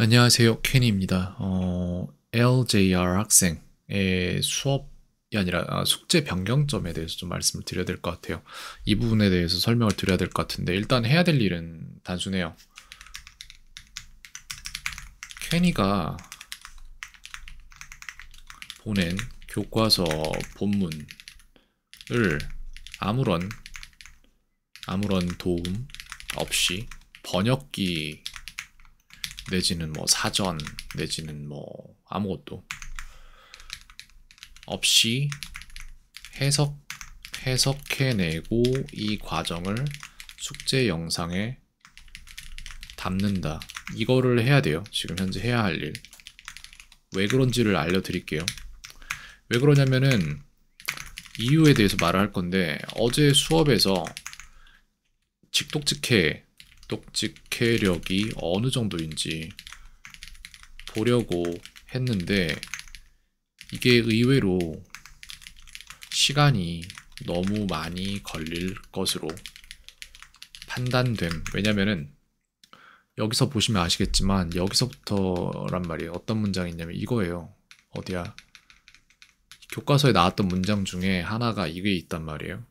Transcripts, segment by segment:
안녕하세요. 케니입니다 어, LJR 학생의 수업이 아니라 아, 숙제 변경점에 대해서 좀 말씀을 드려야 될 것 같아요. 이 부분에 대해서 설명을 드려야 될 것 같은데 일단 해야 될 일은 단순해요. 켄이가 보낸 교과서 본문을 아무런 아무런 도움 없이 번역기 내지는 뭐 사전 내지는 뭐 아무것도 없이 해석 해석해내고 이 과정을 숙제 영상에 담는다. 이거를 해야 돼요. 지금 현재 해야 할 일. 왜 그런지를 알려드릴게요. 왜 그러냐면은 이유에 대해서 말을 할 건데 어제 수업에서 직독직해 독직해력이 어느 정도인지 보려고 했는데 이게 의외로 시간이 너무 많이 걸릴 것으로 판단됨. 왜냐면은 여기서 보시면 아시겠지만 여기서부터란 말이에요. 어떤 문장이 있냐면 이거예요. 어디야? 교과서에 나왔던 문장 중에 하나가 이게 있단 말이에요.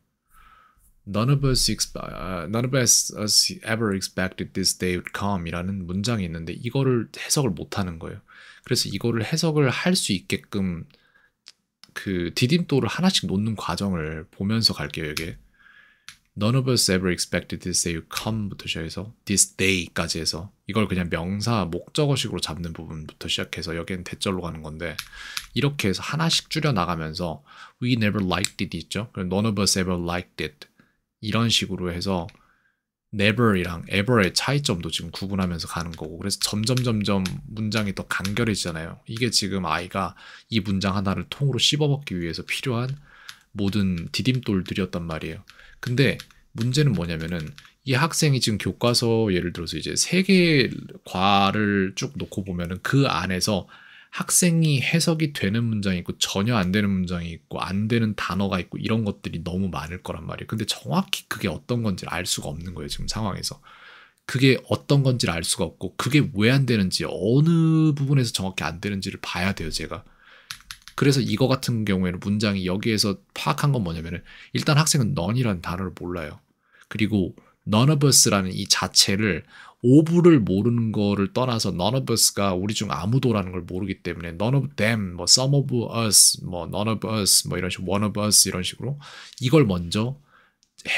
None of us, uh, none of us, us ever expected this day would come 이라는 문장이 있는데 이거를 해석을 못하는 거예요. 그래서 이거를 해석을 할 수 있게끔 그 디딤돌을 하나씩 놓는 과정을 보면서 갈게요. 이게 None of us ever expected this day would come부터 시작해서 this day까지 해서 이걸 그냥 명사 목적어식으로 잡는 부분부터 시작해서 여기엔 대절로 가는 건데 이렇게 해서 하나씩 줄여 나가면서 we never liked it 있죠. 그럼 none of us ever liked it 이런 식으로 해서 never이랑 ever의 차이점도 지금 구분하면서 가는 거고 그래서 점점 점점 문장이 더 간결해지잖아요. 이게 지금 아이가 이 문장 하나를 통으로 씹어먹기 위해서 필요한 모든 디딤돌들이었단 말이에요. 근데 문제는 뭐냐면은 이 학생이 지금 교과서 예를 들어서 이제 세개 과를 쭉 놓고 보면은 그 안에서 학생이 해석이 되는 문장이 있고 전혀 안 되는 문장이 있고 안 되는 단어가 있고 이런 것들이 너무 많을 거란 말이에요. 근데 정확히 그게 어떤 건지를 알 수가 없는 거예요. 지금 상황에서. 그게 어떤 건지를 알 수가 없고 그게 왜 안 되는지 어느 부분에서 정확히 안 되는지를 봐야 돼요. 제가. 그래서 이거 같은 경우에는 문장이 여기에서 파악한 건 뭐냐면은 일단 학생은 none이라는 단어를 몰라요. 그리고 none of us라는 이 자체를 오브를 모르는 거를 떠나서 none of us가 우리 중 아무도라는 걸 모르기 때문에 none of them, 뭐 some of us, 뭐 none of us, 뭐 이런 식으로 one of us 이런 식으로 이걸 먼저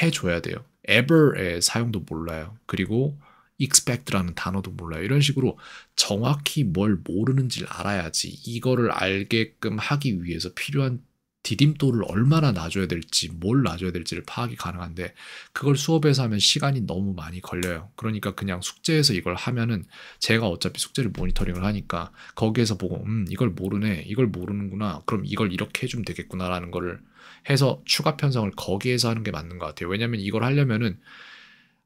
해줘야 돼요. ever의 사용도 몰라요. 그리고 expect라는 단어도 몰라요. 이런 식으로 정확히 뭘 모르는지를 알아야지 이거를 알게끔 하기 위해서 필요한 디딤돌을 얼마나 놔줘야 될지 뭘 놔줘야 될지를 파악이 가능한데 그걸 수업에서 하면 시간이 너무 많이 걸려요. 그러니까 그냥 숙제에서 이걸 하면은 제가 어차피 숙제를 모니터링을 하니까 거기에서 보고 음 이걸 모르네 이걸 모르는구나 그럼 이걸 이렇게 해주면 되겠구나라는 거를 해서 추가 편성을 거기에서 하는 게 맞는 것 같아요. 왜냐면 이걸 하려면은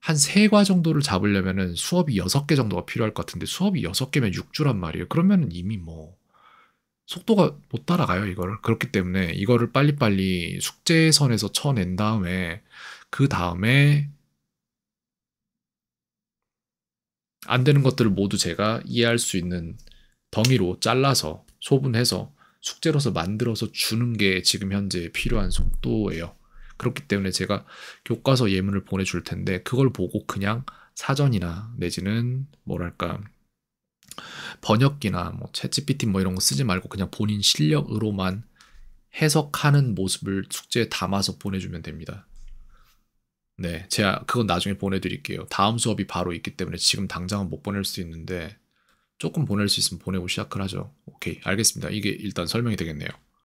한 세 과 정도를 잡으려면은 수업이 여섯 개 정도가 필요할 것 같은데 수업이 여섯 개면 6주란 말이에요. 그러면은 이미 뭐 속도가 못 따라가요, 이거를. 그렇기 때문에 이거를 빨리빨리 숙제선에서 쳐낸 다음에, 그 다음에, 안 되는 것들을 모두 제가 이해할 수 있는 덩이로 잘라서, 소분해서, 숙제로서 만들어서 주는 게 지금 현재 필요한 속도예요. 그렇기 때문에 제가 교과서 예문을 보내줄 텐데, 그걸 보고 그냥 사전이나 내지는 뭐랄까, 번역기나 뭐 챗GPT 뭐 이런 거 쓰지 말고 그냥 본인 실력으로만 해석하는 모습을 숙제에 담아서 보내주면 됩니다. 네, 제가 그건 나중에 보내드릴게요. 다음 수업이 바로 있기 때문에 지금 당장은 못 보낼 수 있는데 조금 보낼 수 있으면 보내고 시작을 하죠. 오케이, 알겠습니다. 이게 일단 설명이 되겠네요.